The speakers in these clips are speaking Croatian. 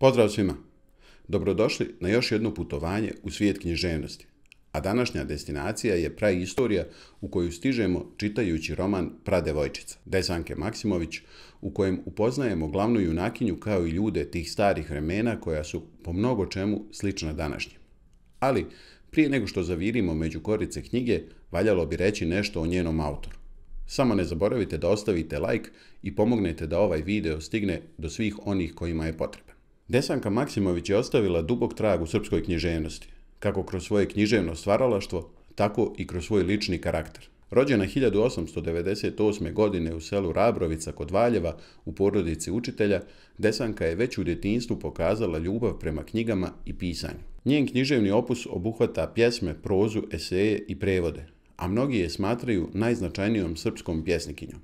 Pozdrav svima! Dobrodošli na još jedno putovanje u svijet književnosti, a današnja destinacija je istorija u koju stižemo čitajući roman Pradevojčica, Desanke Maksimović, u kojem upoznajemo glavnu junakinju kao i ljude tih starih vremena koja su po mnogo čemu slična današnje. Ali, prije nego što zavirimo među korice knjige, valjalo bi reći nešto o njenom autoru. Samo ne zaboravite da ostavite like i pomognete da ovaj video stigne do svih onih kojima je potreban. Desanka Maksimović je ostavila dubog trag u srpskoj književnosti, kako kroz svoje književno stvaralaštvo, tako i kroz svoj lični karakter. Rođena 1898. godine u selu Rabrovica kod Valjeva u porodici učitelja, Desanka je već u djetinstvu pokazala ljubav prema knjigama i pisanju. Njen književni opus obuhvata pjesme, prozu, eseje i prevode, a mnogi je smatraju najznačajnijom srpskom pjesnikinjom.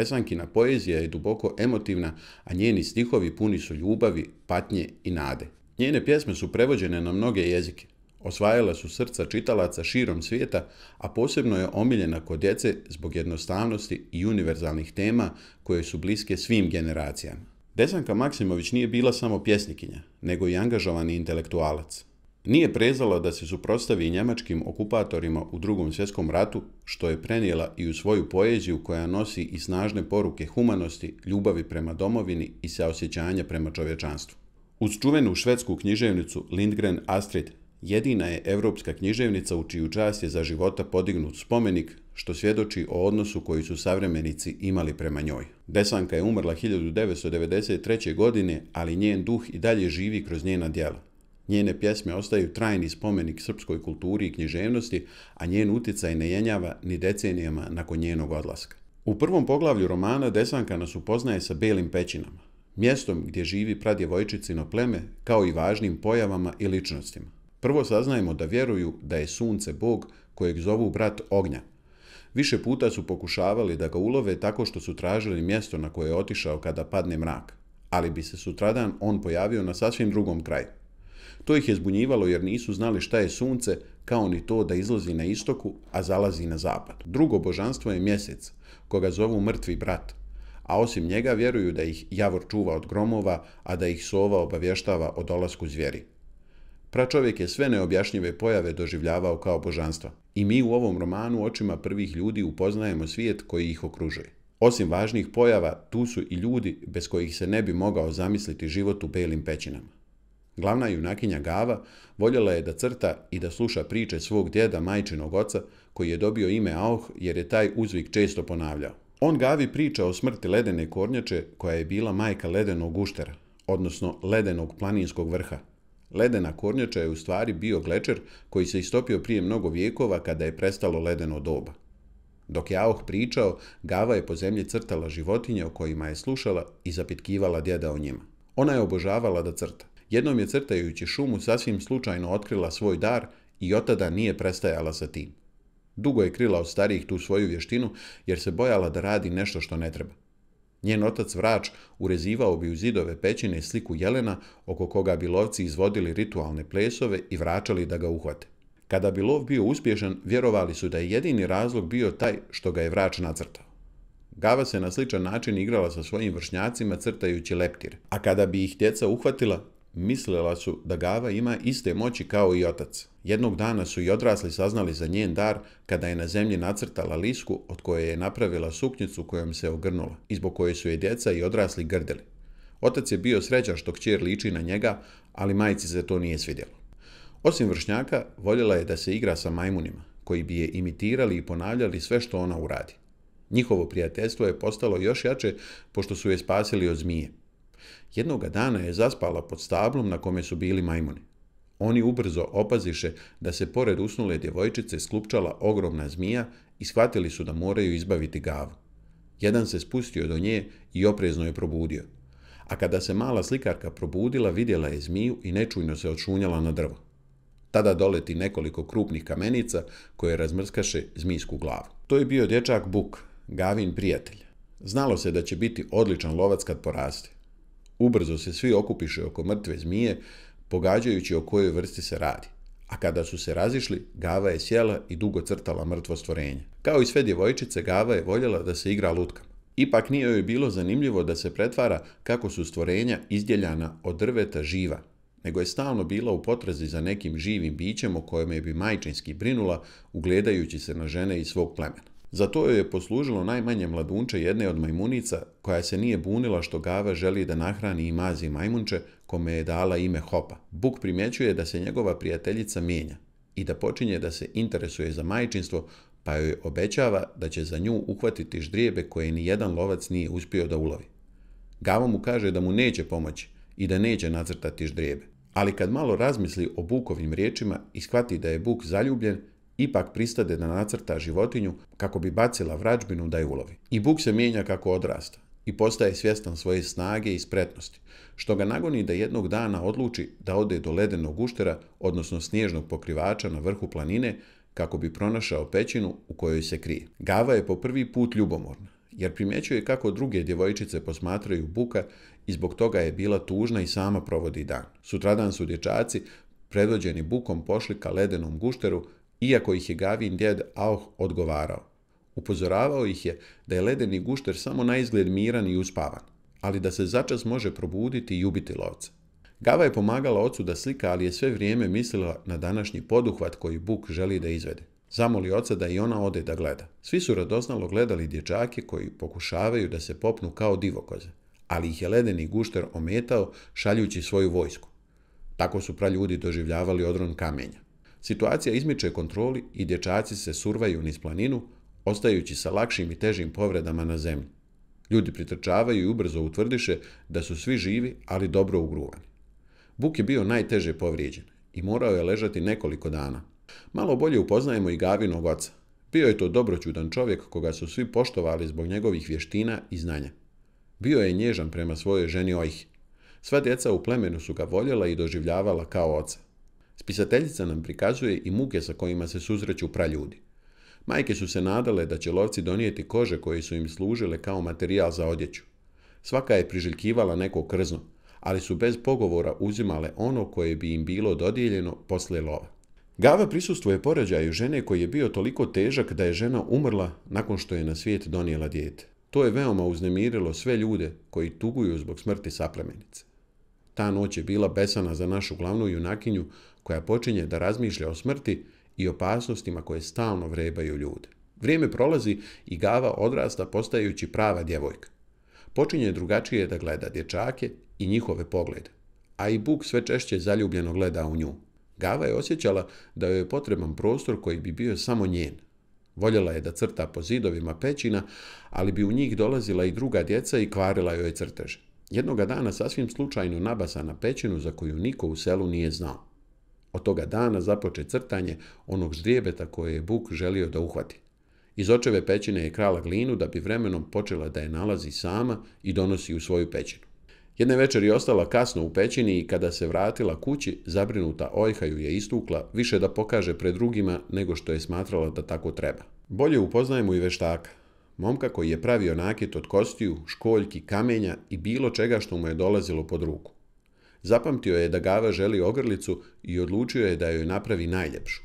Desankina poezija je duboko emotivna, a njeni stihovi puni su ljubavi, patnje i nade. Njene pjesme su prevođene na mnoge jezike. Osvajala su srca čitalaca širom svijeta, a posebno je omiljena kod djece zbog jednostavnosti i univerzalnih tema koje su bliske svim generacijama. Desanka Maksimović nije bila samo pjesnikinja, nego i angažovani intelektualac. Nije prezala da se suprotstavi njemačkim okupatorima u drugom svjetskom ratu, što je prenijela i u svoju poeziju koja nosi i snažne poruke humanosti, ljubavi prema domovini i saosjećanja prema čovječanstvu. Uz čuvenu švedsku književnicu Lindgren Astrid, jedina je evropska književnica u čiju čast je za života podignut spomenik, što svjedoči o odnosu koji su savremenici imali prema njoj. Desanka je umrla 1993. godine, ali njen duh i dalje živi kroz njena djela. Njene pjesme ostaju trajni spomenik srpskoj kulturi i književnosti, a njen utjecaj ne jenjava ni decenijama nakon njenog odlaska. U prvom poglavlju romana Desanka nas upoznaje sa belim pećinama, mjestom gdje živi pradjevojčicino pleme, kao i važnim pojavama i ličnostima. Prvo saznajemo da vjeruju da je sunce bog kojeg zovu brat ognja. Više puta su pokušavali da ga ulove tako što su tražili mjesto na koje je otišao kada padne mrak, ali bi se sutradan on pojavio na sasvim drugom kraju. To ih je zbunjivalo jer nisu znali šta je sunce, kao ni to da izlazi na istoku, a zalazi na zapad. Drugo božanstvo je mjesec, koga zovu mrtvi brat, a osim njega vjeruju da ih javor čuva od gromova, a da ih sova obavještava o dolasku zvjeri. Pračovjek je sve neobjašnjive pojave doživljavao kao božanstva. I mi u ovom romanu očima prvih ljudi upoznajemo svijet koji ih okružuje. Osim važnih pojava, tu su i ljudi bez kojih se ne bi mogao zamisliti život u belim pećinama. Glavna junakinja Gava voljela je da crta i da sluša priče svog djeda, majčinog oca, koji je dobio ime Auh jer je taj uzvik često ponavljao. On Gavi priča o smrti ledene kornjače koja je bila majka ledenog uštera, odnosno ledenog planinskog vrha. Ledena kornjača je u stvari bio glečer koji se istopio prije mnogo vijekova kada je prestalo ledeno doba. Dok je Auh pričao, Gava je po zemlji crtala životinje o kojima je slušala i zapitkivala djeda o njima. Ona je obožavala da crta. Jednom je crtajući šumu sasvim slučajno otkrila svoj dar i od tada nije prestajala sa tim. Dugo je krila od starijih tu svoju vještinu jer se bojala da radi nešto što ne treba. Njen otac Vrač urezivao bi u zidove pećine sliku jelena oko koga bi lovci izvodili ritualne plesove i vračali da ga uhvate. Kada bi lov bio uspješan, vjerovali su da je jedini razlog bio taj što ga je Vrač nacrtao. Gava se na sličan način igrala sa svojim vršnjacima crtajući leptir, a kada bi ih djeca uhvatila, Mislila su da Gava ima iste moći kao i otac. Jednog dana su i odrasli saznali za njen dar kada je na zemlji nacrtala lisku od koje je napravila suknjicu kojom se ogrnula i zbog koje su je djeca i odrasli grdili. Otac je bio sreća što kćer liči na njega, ali majci se to nije svidjelo. Osim vršnjaka, voljela je da se igra sa majmunima, koji bi je imitirali i ponavljali sve što ona uradi. Njihovo prijateljstvo je postalo još jače pošto su je spasili od zmije. Jednoga dana je zaspala pod stablom na kome su bili majmoni. Oni ubrzo opaziše da se pored usnule djevojčice sklupčala ogromna zmija i shvatili su da moraju izbaviti gavu. Jedan se spustio do nje i oprezno je probudio. A kada se mala slikarka probudila, vidjela je zmiju i nečujno se odšunjala na drvo. Tada doleti nekoliko krupnih kamenica koje razmrskaše zmijsku glavu. To je bio dječak Buk, Gavin prijatelj. Znalo se da će biti odličan lovac kad poraste. Ubrzo se svi okupiše oko mrtve zmije, pogađajući o kojoj vrsti se radi. A kada su se razišli, Gava je sjela i dugo crtala mrtvo stvorenje. Kao i sve djevojčice, Gava je voljela da se igra lutka. Ipak nije joj bilo zanimljivo da se pretvara kako su stvorenja izdjeljana od drveta živa, nego je stalno bila u potrazi za nekim živim bićem o kojem je bi majčinski brinula, ugledajući se na žene iz svog plemena. Za to joj je poslužilo najmanje mladunče jedne od majmunica, koja se nije bunila što Gava želi da nahrani i mazi majmunče, kome je dala ime Hopa. Buk primjećuje da se njegova prijateljica mijenja i da počinje da se interesuje za majčinstvo, pa joj obećava da će za nju uhvatiti ždrijebe koje ni jedan lovac nije uspio da ulovi. Gavo mu kaže da mu neće pomoći i da neće nacrtati ždrijebe. Ali kad malo razmisli o Bukovim riječima i shvati da je Buk zaljubljen, ipak pristade da nacrta životinju kako bi bacila vrađbinu da je ulovi. I Buk se mijenja kako odrasta i postaje svjestan svoje snage i spretnosti, što ga nagoni da jednog dana odluči da ode do ledenog uštera, odnosno snježnog pokrivača na vrhu planine, kako bi pronašao pećinu u kojoj se krije. Gava je po prvi put ljubomorna, jer primjećuje kako druge djevojčice posmatraju Buka i zbog toga je bila tužna i sama provodi dan. Sutradan su dječaci, predvođeni Bukom, pošli ka ledenom gušteru iako ih je Gavin djed auh odgovarao. Upozoravao ih je da je ledeni gušter samo na izgled miran i uspavan, ali da se začas može probuditi i ubiti lovca. Gava je pomagala ocu da slika, ali je sve vrijeme mislila na današnji poduhvat koji Buk želi da izvede. Zamoli oca da i ona ode da gleda. Svi su radoznalo gledali dječake koji pokušavaju da se popnu kao divokoze, ali ih je ledeni gušter ometao šaljući svoju vojsku. Tako su praljudi doživljavali odron kamenja. Situacija izmiče kontroli i dječaci se survaju niz planinu, ostajući sa lakšim i težim povredama na zemlji. Ljudi pritrčavaju i ubrzo utvrdiše da su svi živi, ali dobro ugruvani. Buk je bio najteže povrijeđen i morao je ležati nekoliko dana. Malo bolje upoznajemo i Gavinog oca. Bio je to dobroćudan čovjek koga su svi poštovali zbog njegovih vještina i znanja. Bio je nježan prema svojoj ženi Ojhi. Sva djeca u plemenu su ga voljela i doživljavala kao oca. Spisateljica nam prikazuje i muke sa kojima se susreću praljudi. Majke su se nadale da će lovci donijeti kože koje su im služile kao materijal za odjeću. Svaka je priželjkivala neko krzno, ali su bez pogovora uzimale ono koje bi im bilo dodijeljeno poslije lova. Gava prisustuje poređaju žene koji je bio toliko težak da je žena umrla nakon što je na svijet donijela dijete. To je veoma uznemirilo sve ljude koji tuguju zbog smrti saplemenice. Ta noć je bila besana za našu glavnu junakinju koja počinje da razmišlja o smrti i opasnostima koje stalno vrebaju ljude. Vrijeme prolazi i Gava odrasta postajući prava djevojka. Počinje drugačije da gleda dječake i njihove poglede, a i Buk sve češće zaljubljeno gleda u nju. Gava je osjećala da joj je potreban prostor koji bi bio samo njen. Voljela je da crta po zidovima pećina, ali bi u njih dolazila i druga djeca i kvarila joj crteže. Jednoga dana sasvim slučajno nabasa na pećinu za koju niko u selu nije znao. Od toga dana započe crtanje onog zdrijebeta koje je Buk želio da uhvati. Iz očeve pećine je krala glinu da bi vremenom počela da je nalazi sama i donosi u svoju pećinu. Jedne večer je ostala kasno u pećini i kada se vratila kući, zabrinuta ojhaju je istukla više da pokaže pred drugima nego što je smatrala da tako treba. Bolje upoznajemo i veštaka. Momka koji je pravio nakit od kostiju, školjki, kamenja i bilo čega što mu je dolazilo pod ruku. Zapamtio je da Gava želi ogrlicu i odlučio je da joj napravi najljepšu.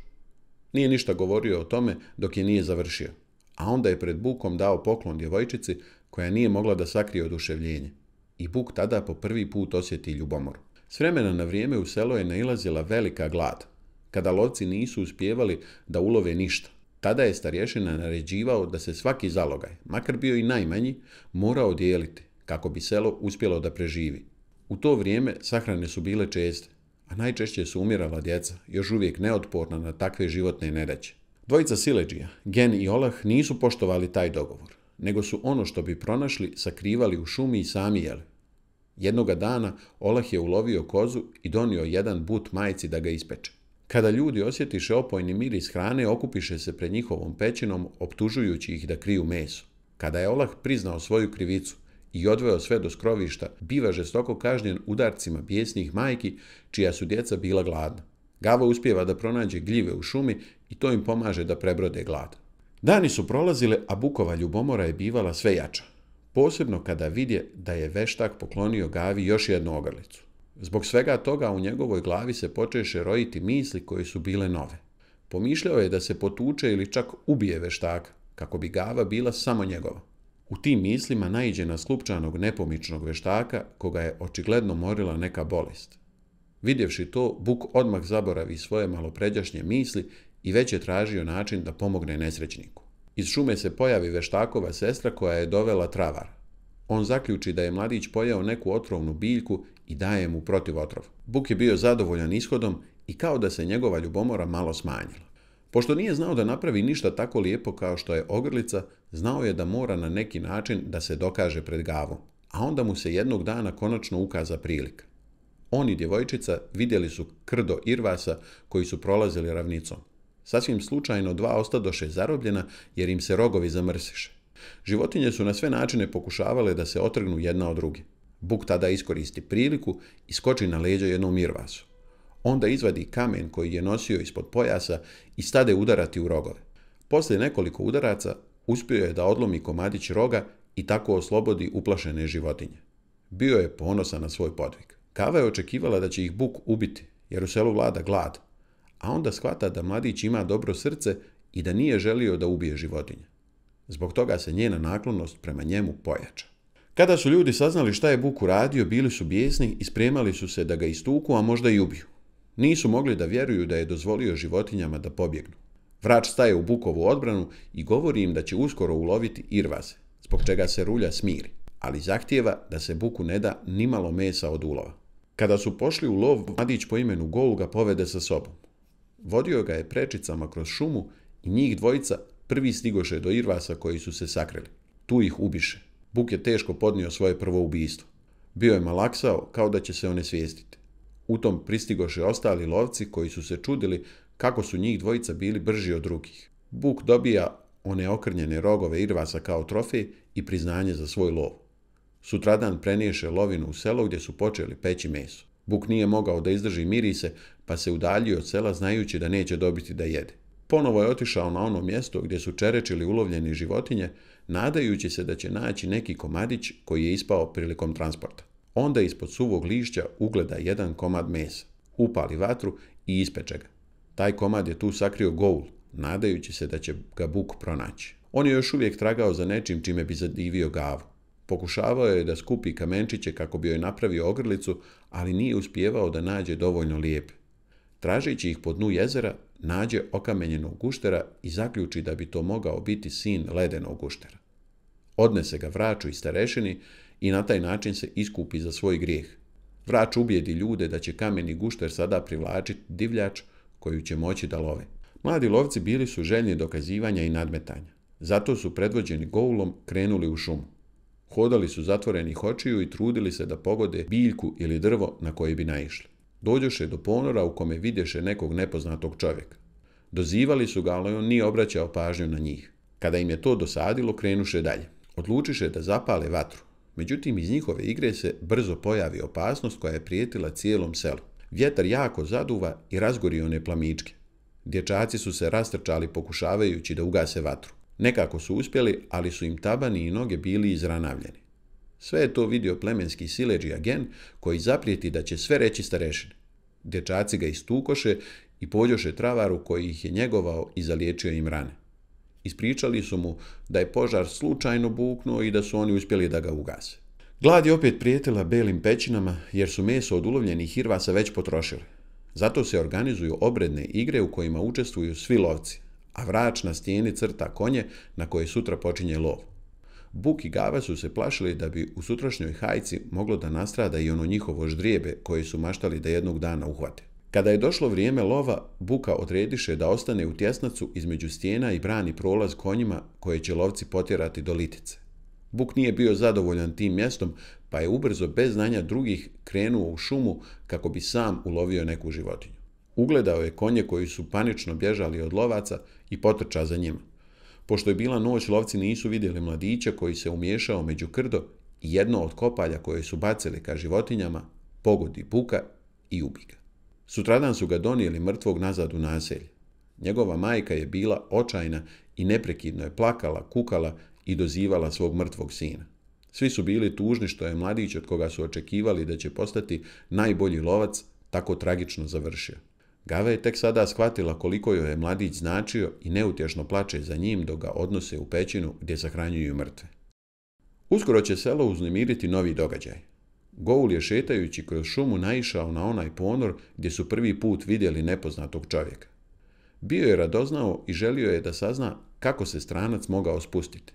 Nije ništa govorio o tome dok je nije završio, a onda je pred Bukom dao poklon djevojčici koja nije mogla da sakrije oduševljenje. I Buk tada po prvi put osjeti ljubomoru. S vremena na vrijeme u selo je nailazila velika glad, kada lovci nisu uspjevali da ulove ništa. Tada je starješina naređivao da se svaki zalogaj, makar bio i najmanji, mora dijeliti kako bi selo uspjelo da preživi. U to vrijeme sahrane su bile česte, a najčešće su umirala djeca, još uvijek neotporna na takve životne nedaće. Dvojica Sileđija, Gen i Olah, nisu poštovali taj dogovor, nego su ono što bi pronašli sakrivali u šumi i sami jeli. Jednoga dana Olah je ulovio kozu i donio jedan but majci da ga ispeče. Kada ljudi osjetiše opojni mir iz hrane, okupiše se pred njihovom pećinom, optužujući ih da kriju meso. Kada je Olah priznao svoju krivicu, i odveo sve do skrovišta, biva žestoko kažnjen udarcima bijesnih majki, čija su djeca bila gladna. Gava uspjeva da pronađe gljive u šumi i to im pomaže da prebrode glad. Dani su prolazile, a Bukova ljubomora je bivala sve jača. Posebno kada vidje da je veštak poklonio Gavi još jednu ogrlicu. Zbog svega toga u njegovoj glavi se počeše rojiti misli koje su bile nove. Pomišljao je da se potuče ili čak ubije veštaka, kako bi Gava bila samo njegova. U tim mislima naiđe na slupčanog nepomičnog veštaka koga je očigledno morila neka bolest. Vidjevši to, Buk odmah zaboravi svoje malopređašnje misli i već je tražio način da pomogne nesrećniku. Iz šume se pojavi veštakova sestra koja je dovela travar. On zaključi da je mladić pojao neku otrovnu biljku i daje mu protiv otrov. Buk je bio zadovoljan ishodom i kao da se njegova ljubomora malo smanjila. Pošto nije znao da napravi ništa tako lijepo kao što je ogrlica, znao je da mora na neki način da se dokaže pred gavom, a onda mu se jednog dana konačno ukaza prilika. On i djevojčica vidjeli su krdo Irvasa koji su prolazili ravnicom. Sasvim slučajno dva ostadoše zarobljena jer im se rogovi zamrsiše. Životinje su na sve načine pokušavale da se otrgnu jedna od druge. Buk tada iskoristi priliku i skoči na leđa jednom Irvasu. Onda izvadi kamen koji je nosio ispod pojasa i stade udarati u rogove. Poslije nekoliko udaraca uspio je da odlomi komadić roga i tako oslobodi uplašene životinje. Bio je ponosan na svoj podvik. Kava je očekivala da će ih buk ubiti, jer u selu vlada glad, a onda shvata da mladić ima dobro srce i da nije želio da ubije životinje. Zbog toga se njena naklonost prema njemu pojača. Kada su ljudi saznali šta je buku radio, bili su bijesni i spremali su se da ga istuku, a možda i ubiju. Nisu mogli da vjeruju da je dozvolio životinjama da pobjegnu. Vrač staje u Bukovu odbranu i govori im da će uskoro uloviti Irvaze, zbog čega se Rulja smiri, ali zahtijeva da se Buku ne da nimalo mesa od ulova. Kada su pošli u lov, mladić po imenu Golu ga povede sa sobom. Vodio ga je prečicama kroz šumu i njih dvojica prvi stigoše do Irvasa koji su se sakrili. Tu ih ubiše. Buk je teško podnio svoje prvo ubijstvo. Bio je malaksao kao da će se onesvijestiti. U tom pristigoše ostali lovci koji su se čudili kako su njih dvojica bili brži od drugih. Buk dobija one okrnjene rogove irvasa kao trofej i priznanje za svoj lov. Sutradan preniješe lovinu u selo gdje su počeli peći meso. Buk nije mogao da izdrži mirise, pa se udaljio od sela znajući da neće dobiti da jede. Ponovo je otišao na ono mjesto gdje su čerečili ulovljeni životinje, nadajući se da će naći neki komadić koji je ispao prilikom transporta. Onda ispod suvog lišća ugleda jedan komad mesa. Upali vatru i ispeče ga. Taj komad je tu sakrio goul, nadajući se da će ga buk pronaći. On je još uvijek tragao za nečim čime bi zadivio gavu. Pokušavao je da skupi kamenčiće kako bi joj napravio ogrlicu, ali nije uspijevao da nađe dovoljno lijep. Tražeći ih po dnu jezera, nađe okamenjenog guštera i zaključi da bi to mogao biti sin ledenog guštera. Odnese ga vraću i starešini, i na taj način se iskupi za svoj grijeh. Vrač ubijedi ljude da će kameni gušter sada privlačiti divljač koju će moći da love. Mladi lovci bili su željni dokazivanja i nadmetanja. Zato su predvođeni goulom krenuli u šumu. Hodali su zatvorenih očiju i trudili se da pogode biljku ili drvo na koje bi naišli. Dođoše do ponora u kome vidješe nekog nepoznatog čovjeka. Dozivali su ga, ali on nije obraćao pažnju na njih. Kada im je to dosadilo, krenuše dalje. Odlučiše da zapale vatru. Međutim, iz njihove igre se brzo pojavi opasnost koja je prijetila cijelom selu. Vjetar jako zaduva i razgori one plamičke. Dječaci su se rastrčali pokušavajući da ugase vatru. Nekako su uspjeli, ali su im tabani i noge bili izranavljeni. Sve je to vidio plemenski Sileđi Agen koji zaprijeti da će sve reći starešine. Dječaci ga istukoše i pođoše travaru koji ih je njegovao i zaliječio im rane. Ispričali su mu da je požar slučajno buknuo i da su oni uspjeli da ga ugase. Glad je opet prijetila belim pećinama jer su meso od ulovljenih hirvasa već potrošili. Zato se organizuju obredne igre u kojima učestvuju svi lovci, a vrač na stijeni crta konje na koje sutra počinje lov. Buk i Gava su se plašili da bi u sutrašnjoj hajci moglo da nastrada i ono njihovo ždrijebe koje su maštali da jednog dana uhvate. Kada je došlo vrijeme lova, Buka odrediše da ostane u tjesnacu između stijena i brani prolaz konjima koje će lovci potjerati do litice. Buk nije bio zadovoljan tim mjestom, pa je ubrzo bez znanja drugih krenuo u šumu kako bi sam ulovio neku životinju. Ugledao je konje koji su panično bježali od lovaca i potrča za njima. Pošto je bila noć, lovci nisu vidjeli mladića koji se umiješao među krdo i jedno od kopalja koje su bacili ka životinjama pogodi buka i ubiga. Sutradan su ga donijeli mrtvog nazad u naselje. Njegova majka je bila očajna i neprekidno je plakala, kukala i dozivala svog mrtvog sina. Svi su bili tužni što je mladić od koga su očekivali da će postati najbolji lovac tako tragično završio. Gave je tek sada shvatila koliko joj je mladić značio i neutješno plače za njim dok ga odnose u pećinu gdje sahranjuju mrtve. Uskoro će selo uznemiriti novi događaj. Goul je šetajući kroz šumu naišao na onaj ponor gdje su prvi put vidjeli nepoznatog čovjeka. Bio je radoznao i želio je da sazna kako se stranac mogao spustiti.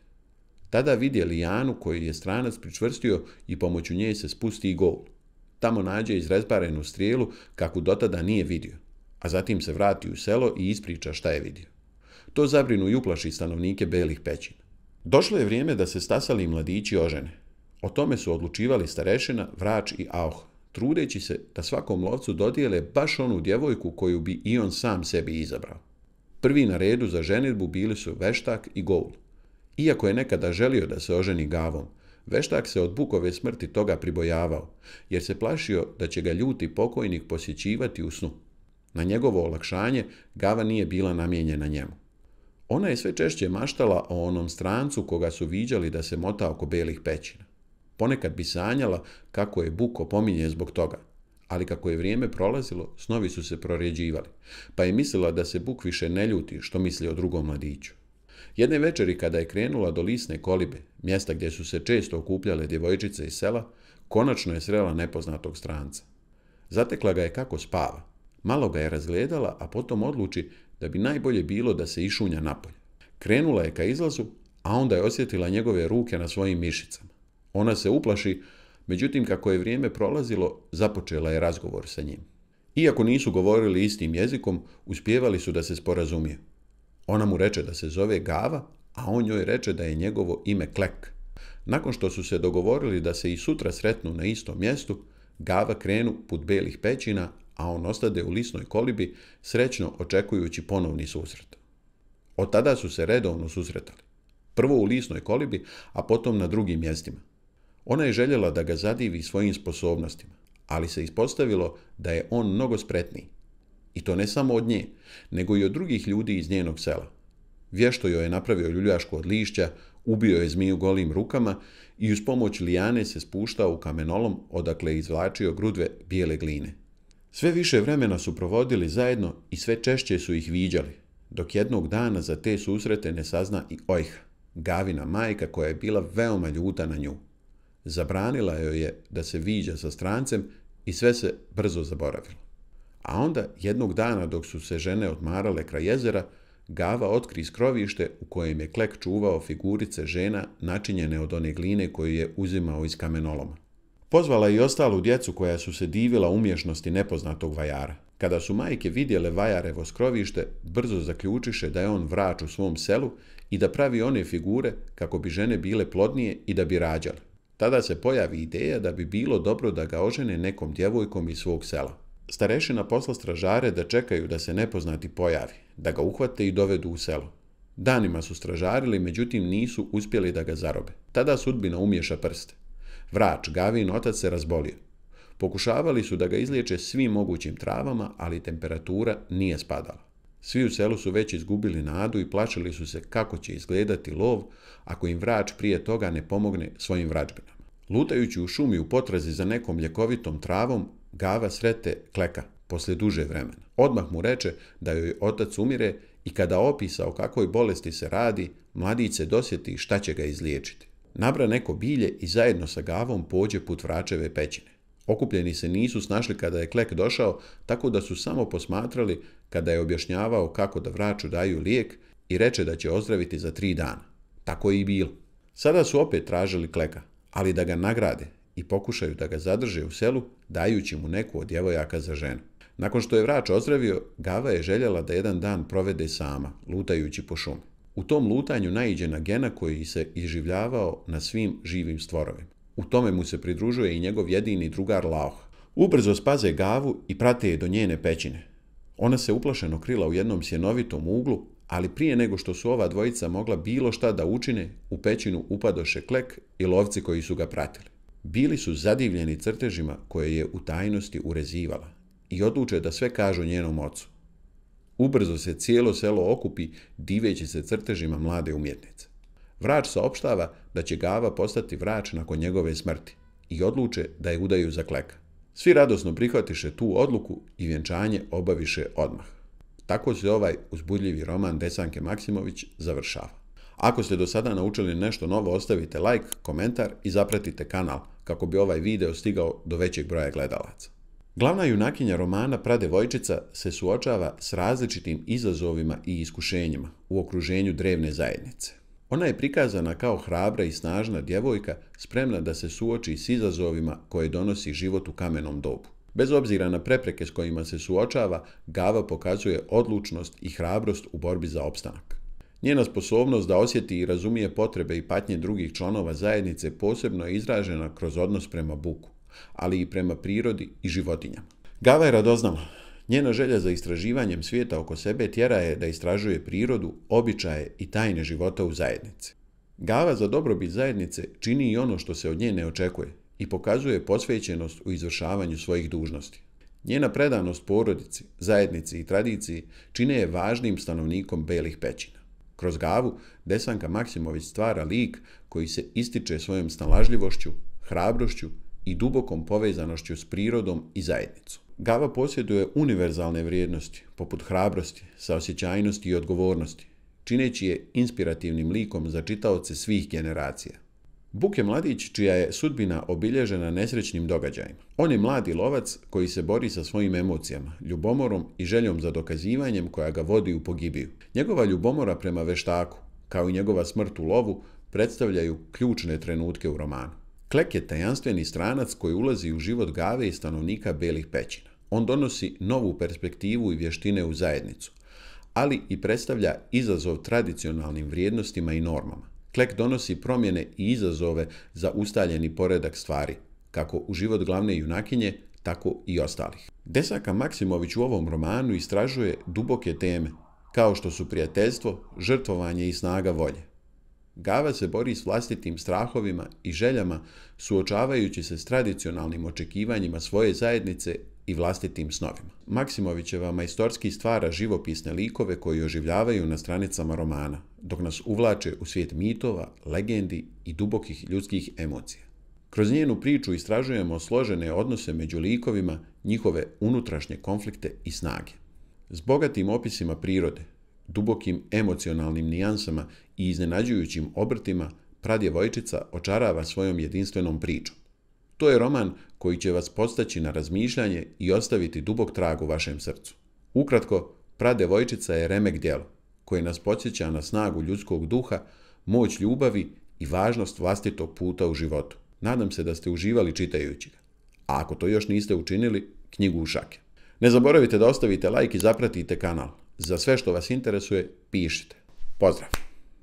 Tada vidjeli Janu koju je stranac pričvrstio i pomoću nje se spusti i gol. Tamo nađe izrezbarenu strijelu kakvu dotada nije vidio, a zatim se vrati u selo i ispriča šta je vidio. To zabrinu i uplaši stanovnike belih pećina. Došlo je vrijeme da se stasali mladići ožene. O tome su odlučivali starešina, vrač i auh, trudeći se da svakom lovcu dodijele baš onu djevojku koju bi i on sam sebi izabrao. Prvi na redu za ženitbu bili su Veštak i Goul. Iako je nekada želio da se oženi gavom, Veštak se od bukove smrti toga pribojavao, jer se plašio da će ga ljuti pokojnik posjećivati u snu. Na njegovo olakšanje gava nije bila namijenjena njemu. Ona je sve češće maštala o onom strancu koga su viđali da se mota oko belih pećina. Ponekad bi sanjala kako je Buko pominje zbog toga, ali kako je vrijeme prolazilo, snovi su se proređivali, pa je mislila da se Buk više ne ljuti što misli o drugom mladiću. Jedne večeri kada je krenula do lisne kolibe, mjesta gdje su se često okupljale djevojčice iz sela, konačno je srela nepoznatog stranca. Zatekla ga je kako spava. Malo ga je razgledala, a potom odluči da bi najbolje bilo da se išunja napolje. Krenula je ka izlazu, a onda je osjetila njegove ruke na svojim mišicama. Ona se uplaši, međutim kako je vrijeme prolazilo, započela je razgovor sa njim. Iako nisu govorili istim jezikom, uspjevali su da se sporazumije. Ona mu reče da se zove Gava, a on joj reče da je njegovo ime Klek. Nakon što su se dogovorili da se i sutra sretnu na istom mjestu, Gava krenu put belih pećina, a on ostade u lisnoj kolibi, srećno očekujući ponovni susret. Od tada su se redovno susretali. Prvo u lisnoj kolibi, a potom na drugim mjestima. Ona je željela da ga zadivi svojim sposobnostima, ali se ispostavilo da je on mnogo spretniji. I to ne samo od nje, nego i od drugih ljudi iz njenog sela. Vješto joj je napravio ljuljašku od lišća, ubio je zmiju golim rukama i uz pomoć lijane se spuštao u kamenolom odakle je izvlačio grudve bijele gline. Sve više vremena su provodili zajedno i sve češće su ih viđali, dok jednog dana za te susrete ne sazna i Ojha, Gavina majka koja je bila veoma ljuta na nju zabranila joj je da se viđa sa strancem i sve se brzo zaboravilo. A onda, jednog dana dok su se žene odmarale kraj jezera, Gava otkri skrovište u kojem je Klek čuvao figurice žena načinjene od one gline koju je uzimao iz kamenoloma. Pozvala je i ostalu djecu koja su se divila umješnosti nepoznatog vajara. Kada su majke vidjele vajarevo skrovište, brzo zaključiše da je on vrač u svom selu i da pravi one figure kako bi žene bile plodnije i da bi rađale. Tada se pojavi ideja da bi bilo dobro da ga ožene nekom djevojkom iz svog sela. Starešina posla stražare da čekaju da se nepoznati pojavi, da ga uhvate i dovedu u selo. Danima su stražarili, međutim nisu uspjeli da ga zarobe. Tada sudbina umješa prste. Vrač, Gavin, otac se razbolio. Pokušavali su da ga izliječe svim mogućim travama, ali temperatura nije spadala. Svi u selu su već izgubili nadu i plašili su se kako će izgledati lov, ako im vrač prije toga ne pomogne svojim vraćbenama. Lutajući u šumi u potrazi za nekom ljekovitom travom, Gava srete kleka poslije duže vremena. Odmah mu reče da joj otac umire i kada opisa o kakvoj bolesti se radi, mladić se dosjeti šta će ga izliječiti. Nabra neko bilje i zajedno sa gavom pođe put vračeve pećine. Okupljeni se nisu snašli kada je Klek došao, tako da su samo posmatrali kada je objašnjavao kako da vraču daju lijek i reče da će ozdraviti za tri dana. Tako je i bilo. Sada su opet tražili kleka, ali da ga nagrade i pokušaju da ga zadrže u selu, dajući mu neku od djevojaka za ženu. Nakon što je vrač ozdravio, Gava je željela da jedan dan provede sama, lutajući po šumi. U tom lutanju naiđe na gena koji se iživljavao na svim živim stvorovima. U tome mu se pridružuje i njegov jedini drugar Lauh. Ubrzo spaze Gavu i prate je do njene pećine. Ona se uplašeno krila u jednom sjenovitom uglu, ali prije nego što su ova dvojica mogla bilo šta da učine, u pećinu upadoše klek i lovci koji su ga pratili. Bili su zadivljeni crtežima koje je u tajnosti urezivala i odluče da sve kažu njenom ocu. Ubrzo se cijelo selo okupi diveći se crtežima mlade umjetnice. Vrač saopštava da će Gava postati vrač nakon njegove smrti i odluče da je udaju za kleka. Svi radosno prihvatiše tu odluku i vjenčanje obaviše odmah. Tako se ovaj uzbudljivi roman Desanke Maksimović završava. Ako ste do sada naučili nešto novo, ostavite like, komentar i zapratite kanal kako bi ovaj video stigao do većeg broja gledalaca. Glavna junakinja romana Prade Vojčica, se suočava s različitim izazovima i iskušenjima u okruženju drevne zajednice. Ona je prikazana kao hrabra i snažna djevojka spremna da se suoči s izazovima koje donosi život u kamenom dobu. Bez obzira na prepreke s kojima se suočava, Gava pokazuje odlučnost i hrabrost u borbi za opstanak. Njena sposobnost da osjeti i razumije potrebe i patnje drugih članova zajednice posebno je izražena kroz odnos prema buku, ali i prema prirodi i životinjama. Gava je radoznala. Njena želja za istraživanjem svijeta oko sebe tjera je da istražuje prirodu, običaje i tajne života u zajednici. Gava za dobrobit zajednice čini i ono što se od nje ne očekuje, i pokazuje posvećenost u izvršavanju svojih dužnosti. Njena predanost porodici, zajednici i tradiciji čine je važnim stanovnikom belih pećina. Kroz gavu Desanka Maksimović stvara lik koji se ističe svojom snalažljivošću, hrabrošću i dubokom povezanošću s prirodom i zajednicom. Gava posjeduje univerzalne vrijednosti, poput hrabrosti, saosjećajnosti i odgovornosti, čineći je inspirativnim likom za čitaoce svih generacija. Buk je mladić čija je sudbina obilježena nesrećnim događajima. On je mladi lovac koji se bori sa svojim emocijama, ljubomorom i željom za dokazivanjem koja ga vodi u pogibiju. Njegova ljubomora prema veštaku, kao i njegova smrt u lovu, predstavljaju ključne trenutke u romanu. Klek je tajanstveni stranac koji ulazi u život gave i stanovnika belih pećina. On donosi novu perspektivu i vještine u zajednicu, ali i predstavlja izazov tradicionalnim vrijednostima i normama. Klek donosi promjene i izazove za ustaljeni poredak stvari, kako u život glavne junakinje, tako i ostalih. Desaka Maksimović u ovom romanu istražuje duboke teme, kao što su prijateljstvo, žrtvovanje i snaga volje. Gava se bori s vlastitim strahovima i željama, suočavajući se s tradicionalnim očekivanjima svoje zajednice i vlastitim snovima. Maksimovićeva majstorski stvara živopisne likove koji oživljavaju na stranicama romana, dok nas uvlače u svijet mitova, legendi i dubokih ljudskih emocija. Kroz njenu priču istražujemo složene odnose među likovima, njihove unutrašnje konflikte i snage. S bogatim opisima prirode, dubokim emocionalnim nijansama i iznenađujućim obrtima, Vojčica očarava svojom jedinstvenom pričom. To je roman koji će vas postaći na razmišljanje i ostaviti dubok trag u vašem srcu. Ukratko, Vojčica je remek djelo, koje nas podsjeća na snagu ljudskog duha, moć ljubavi i važnost vlastitog puta u životu. Nadam se da ste uživali čitajući ga. A ako to još niste učinili, knjigu u šake. Ne zaboravite da ostavite like i zapratite kanal. Za sve što vas interesuje, pišite. Pozdrav!